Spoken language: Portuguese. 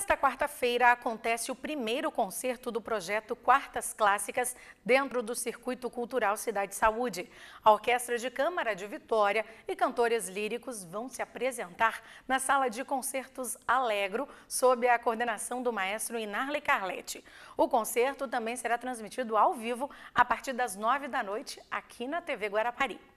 Nesta quarta-feira acontece o primeiro concerto do projeto Quartas Clássicas dentro do Circuito Cultural Cidade Saúde. A Orquestra de Câmara de Vitória e cantores líricos vão se apresentar na Sala de Concertos Alegro, sob a coordenação do maestro Inarle Carletti. O concerto também será transmitido ao vivo a partir das nove da noite aqui na TV Guarapari.